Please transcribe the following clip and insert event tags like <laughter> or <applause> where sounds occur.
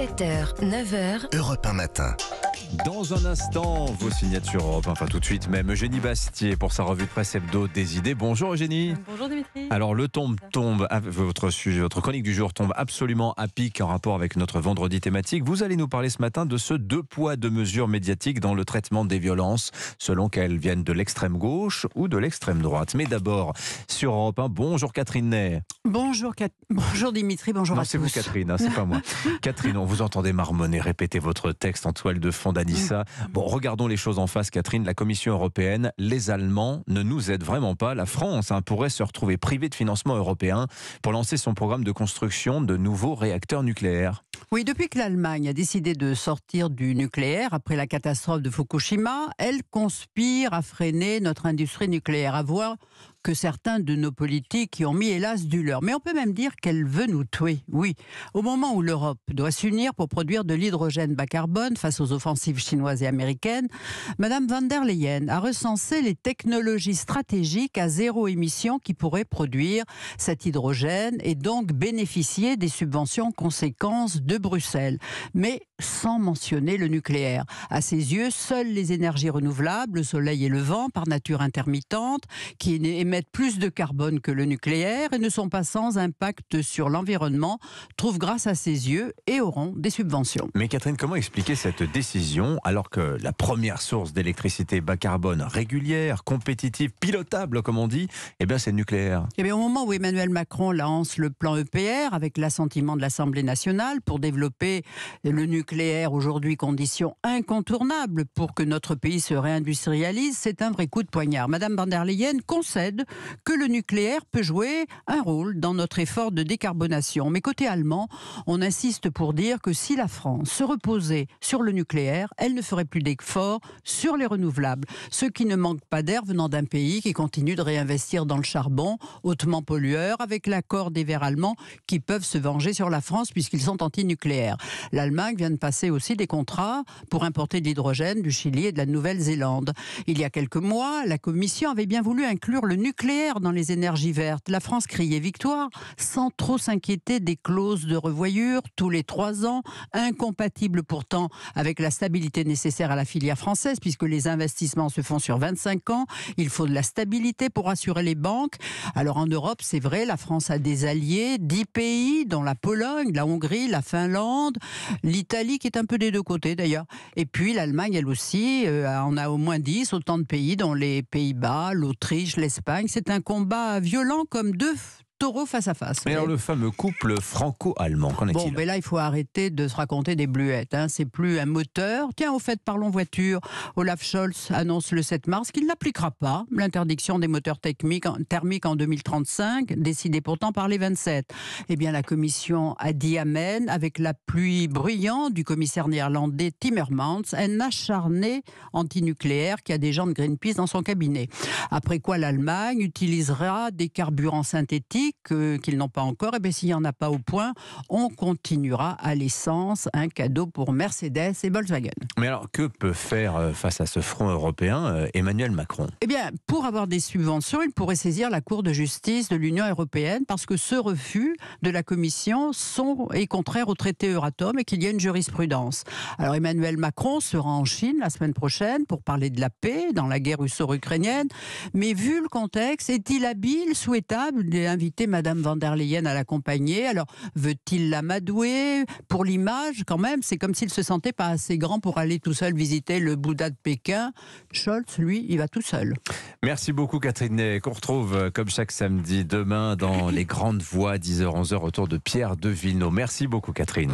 7h, 9h, Europe 1 matin. Dans un instant, vos signatures Europe, hein, enfin tout de suite même, Eugénie Bastier pour sa revue de presse hebdo des idées. Bonjour Eugénie. Bonjour Dimitri. Alors le tombe tombe, votre, sujet, votre chronique du jour tombe absolument à pic en rapport avec notre vendredi thématique. Vous allez nous parler ce matin de ce deux poids, deux mesures médiatiques dans le traitement des violences, selon qu'elles viennent de l'extrême gauche ou de l'extrême droite. Mais d'abord, sur Europe 1, bonjour Catherine Ney. Bonjour, bonjour Dimitri, bonjour à tous. c'est vous Catherine, hein, c'est pas moi. <laughs> Catherine, on vous entendait marmonner, répéter votre texte en toile de fond dit ça. Bon, regardons les choses en face, Catherine. La Commission européenne, les Allemands ne nous aident vraiment pas. La France hein, pourrait se retrouver privée de financement européen pour lancer son programme de construction de nouveaux réacteurs nucléaires. Oui, depuis que l'Allemagne a décidé de sortir du nucléaire après la catastrophe de Fukushima, elle conspire à freiner notre industrie nucléaire. À voir que certains de nos politiques y ont mis hélas du leur. Mais on peut même dire qu'elle veut nous tuer, oui. Au moment où l'Europe doit s'unir pour produire de l'hydrogène bas carbone face aux offensives chinoises et américaines, Mme van der Leyen a recensé les technologies stratégiques à zéro émission qui pourraient produire cet hydrogène et donc bénéficier des subventions conséquences de Bruxelles. Mais sans mentionner le nucléaire. À ses yeux, seules les énergies renouvelables, le soleil et le vent, par nature intermittente, qui émettent plus de carbone que le nucléaire et ne sont pas sans impact sur l'environnement, trouvent grâce à ses yeux et auront des subventions. Mais Catherine, comment expliquer cette décision alors que la première source d'électricité bas carbone régulière, compétitive, pilotable, comme on dit, eh bien c'est le nucléaire Eh bien au moment où Emmanuel Macron lance le plan EPR avec l'assentiment de l'Assemblée nationale pour développer le nucléaire, nucléaire, aujourd'hui condition incontournable pour que notre pays se réindustrialise, c'est un vrai coup de poignard. Madame van der Leyen concède que le nucléaire peut jouer un rôle dans notre effort de décarbonation. Mais côté allemand, on insiste pour dire que si la France se reposait sur le nucléaire, elle ne ferait plus d'efforts sur les renouvelables, ce qui ne manque pas d'air venant d'un pays qui continue de réinvestir dans le charbon, hautement pollueur, avec l'accord des Verts allemands qui peuvent se venger sur la France puisqu'ils sont anti antinucléaires. L'Allemagne vient de passer aussi des contrats pour importer de l'hydrogène du Chili et de la Nouvelle-Zélande. Il y a quelques mois, la Commission avait bien voulu inclure le nucléaire dans les énergies vertes. La France criait victoire sans trop s'inquiéter des clauses de revoyure tous les trois ans, incompatibles pourtant avec la stabilité nécessaire à la filière française puisque les investissements se font sur 25 ans. Il faut de la stabilité pour assurer les banques. Alors en Europe, c'est vrai, la France a des alliés, 10 pays, dont la Pologne, la Hongrie, la Finlande, l'Italie, qui est un peu des deux côtés d'ailleurs. Et puis l'Allemagne, elle aussi, euh, on a au moins 10, autant de pays, dont les Pays-Bas, l'Autriche, l'Espagne. C'est un combat violent comme deux taureau face à face. Mais alors le fameux couple franco-allemand, qu'en est-il Bon, mais ben là, il faut arrêter de se raconter des bluettes. Hein. C'est plus un moteur. Tiens, au fait, parlons voiture. Olaf Scholz annonce le 7 mars qu'il n'appliquera pas l'interdiction des moteurs thermiques en 2035, décidée pourtant par les 27. Eh bien, la Commission a dit amène, avec l'appui bruyant du commissaire néerlandais Timmermans, un acharné antinucléaire qui a des gens de Greenpeace dans son cabinet. Après quoi, l'Allemagne utilisera des carburants synthétiques qu'ils n'ont pas encore, et eh bien s'il n'y en a pas au point, on continuera à l'essence, un cadeau pour Mercedes et Volkswagen. Mais alors, que peut faire euh, face à ce front européen euh, Emmanuel Macron Eh bien, pour avoir des subventions, il pourrait saisir la Cour de justice de l'Union européenne parce que ce refus de la Commission sont, est contraire au traité Euratom et qu'il y a une jurisprudence. Alors, Emmanuel Macron sera en Chine la semaine prochaine pour parler de la paix dans la guerre russo-ukrainienne, mais vu le contexte, est-il habile, souhaitable d'inviter Madame van der Leyen à l'accompagner. Alors, veut-il l'amadouer Pour l'image, quand même, c'est comme s'il se sentait pas assez grand pour aller tout seul visiter le Bouddha de Pékin. Scholz, lui, il va tout seul. Merci beaucoup, Catherine Qu'on retrouve, euh, comme chaque samedi, demain dans <laughs> Les Grandes voies, 10h-11h, autour de Pierre de Merci beaucoup, Catherine.